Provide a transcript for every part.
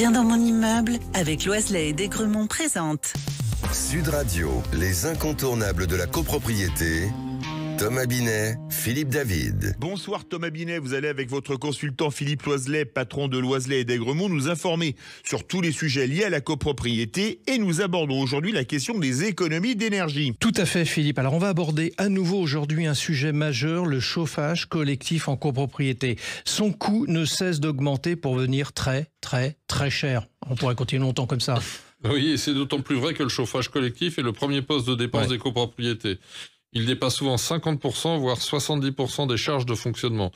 Viens dans mon immeuble avec Loiselet et Dégremont présente. Sud Radio, les incontournables de la copropriété Thomas Binet, Philippe David. Bonsoir Thomas Binet, vous allez avec votre consultant Philippe Loiselet, patron de Loiselet et d'Aigremont, nous informer sur tous les sujets liés à la copropriété et nous abordons aujourd'hui la question des économies d'énergie. Tout à fait Philippe, alors on va aborder à nouveau aujourd'hui un sujet majeur, le chauffage collectif en copropriété. Son coût ne cesse d'augmenter pour venir très très très cher. On pourrait continuer longtemps comme ça. Oui, c'est d'autant plus vrai que le chauffage collectif est le premier poste de dépense des copropriétés il dépasse souvent 50%, voire 70% des charges de fonctionnement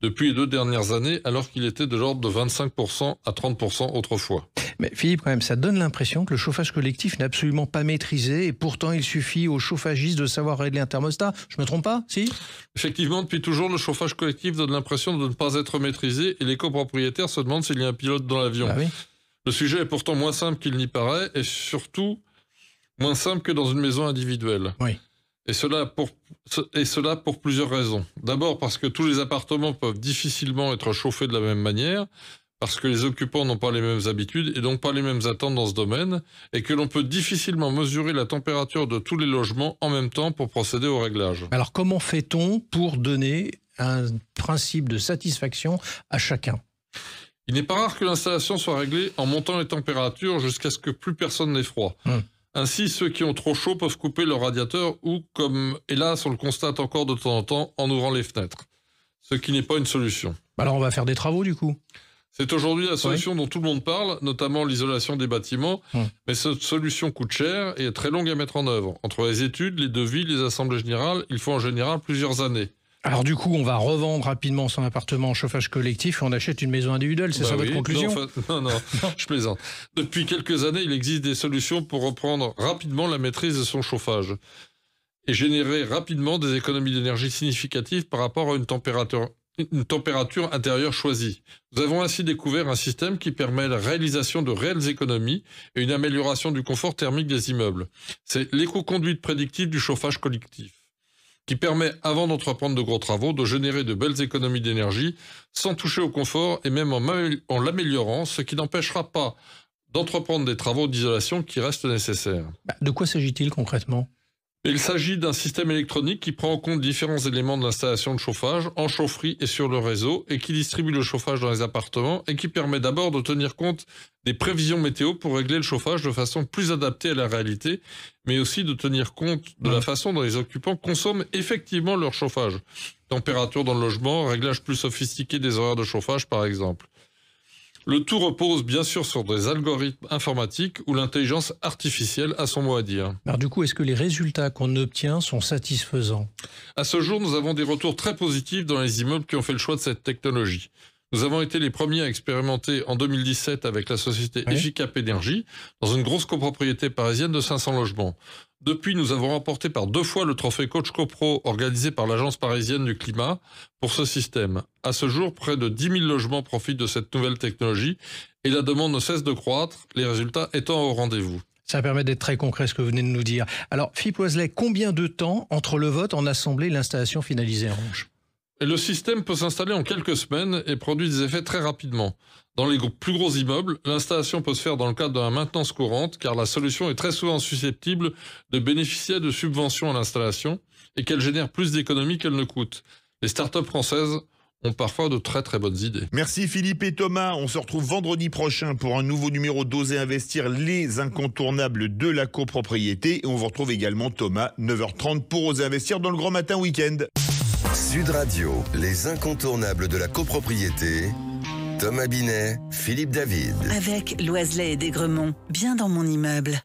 depuis les deux dernières années, alors qu'il était de l'ordre de 25% à 30% autrefois. Mais Philippe, quand même, ça donne l'impression que le chauffage collectif n'est absolument pas maîtrisé, et pourtant il suffit aux chauffagistes de savoir régler un thermostat. Je me trompe pas, si Effectivement, depuis toujours, le chauffage collectif donne l'impression de ne pas être maîtrisé, et les copropriétaires se demandent s'il y a un pilote dans l'avion. Bah le sujet est pourtant moins simple qu'il n'y paraît, et surtout moins simple que dans une maison individuelle. Oui. Et cela, pour, et cela pour plusieurs raisons. D'abord parce que tous les appartements peuvent difficilement être chauffés de la même manière, parce que les occupants n'ont pas les mêmes habitudes et donc pas les mêmes attentes dans ce domaine, et que l'on peut difficilement mesurer la température de tous les logements en même temps pour procéder au réglage. Alors comment fait-on pour donner un principe de satisfaction à chacun il n'est pas rare que l'installation soit réglée en montant les températures jusqu'à ce que plus personne n'ait froid. Hmm. Ainsi, ceux qui ont trop chaud peuvent couper leur radiateur ou, comme hélas on le constate encore de temps en temps, en ouvrant les fenêtres. Ce qui n'est pas une solution. Bah alors on va faire des travaux du coup c'est aujourd'hui la solution dont tout le monde parle, notamment l'isolation des bâtiments, hum. mais cette solution coûte cher et est très longue à mettre en œuvre. Entre les études, les devis, les assemblées générales, il faut en général plusieurs années. Alors du coup, on va revendre rapidement son appartement en chauffage collectif et on achète une maison individuelle, c'est bah ça votre conclusion non, non, je plaisante. Depuis quelques années, il existe des solutions pour reprendre rapidement la maîtrise de son chauffage et générer rapidement des économies d'énergie significatives par rapport à une température, une température intérieure choisie. Nous avons ainsi découvert un système qui permet la réalisation de réelles économies et une amélioration du confort thermique des immeubles. C'est l'éco-conduite prédictive du chauffage collectif qui permet, avant d'entreprendre de gros travaux, de générer de belles économies d'énergie sans toucher au confort et même en, l'améliorant, ce qui n'empêchera pas d'entreprendre des travaux d'isolation qui restent nécessaires. Bah, de quoi s'agit-il concrètement il s'agit d'un système électronique qui prend en compte différents éléments de l'installation de chauffage en chaufferie et sur le réseau et qui distribue le chauffage dans les appartements et qui permet d'abord de tenir compte des prévisions météo pour régler le chauffage de façon plus adaptée à la réalité, mais aussi de tenir compte de la façon dont les occupants consomment effectivement leur chauffage. Température dans le logement, réglage plus sophistiqué des horaires de chauffage par exemple. Le tout repose bien sûr sur des algorithmes informatiques où l'intelligence artificielle a son mot à dire. Alors du coup, est-ce que les résultats qu'on obtient sont satisfaisants À ce jour, nous avons des retours très positifs dans les immeubles qui ont fait le choix de cette technologie. Nous avons été les premiers à expérimenter en 2017 avec la société Eficap Énergie dans une grosse copropriété parisienne de 500 logements. Depuis, nous avons remporté par deux fois le trophée Coach CoPro organisé par l'Agence parisienne du climat pour ce système. À ce jour, près de 10 000 logements profitent de cette nouvelle technologie et la demande ne cesse de croître, les résultats étant au rendez-vous. Ça permet d'être très concret ce que vous venez de nous dire. Alors, Philippe Oiselet, combien de temps entre le vote en assemblée et l'installation finalisée en Ronge le système peut s'installer en quelques semaines et produit des effets très rapidement. Dans les plus gros immeubles, l'installation peut se faire dans le cadre de la maintenance courante, car la solution est très souvent susceptible de bénéficier de subventions à l'installation et qu'elle génère plus d'économies qu'elle ne coûte. Les startups françaises ont parfois de très très bonnes idées. Merci Philippe et Thomas. On se retrouve vendredi prochain pour un nouveau numéro d'Oser investir les incontournables de la copropriété. Et on vous retrouve également Thomas, 9h30 pour Oser investir dans le grand matin week-end. Sud Radio, les incontournables de la copropriété. Thomas Binet, Philippe David. Avec Loiselet et Dégremont, bien dans mon immeuble.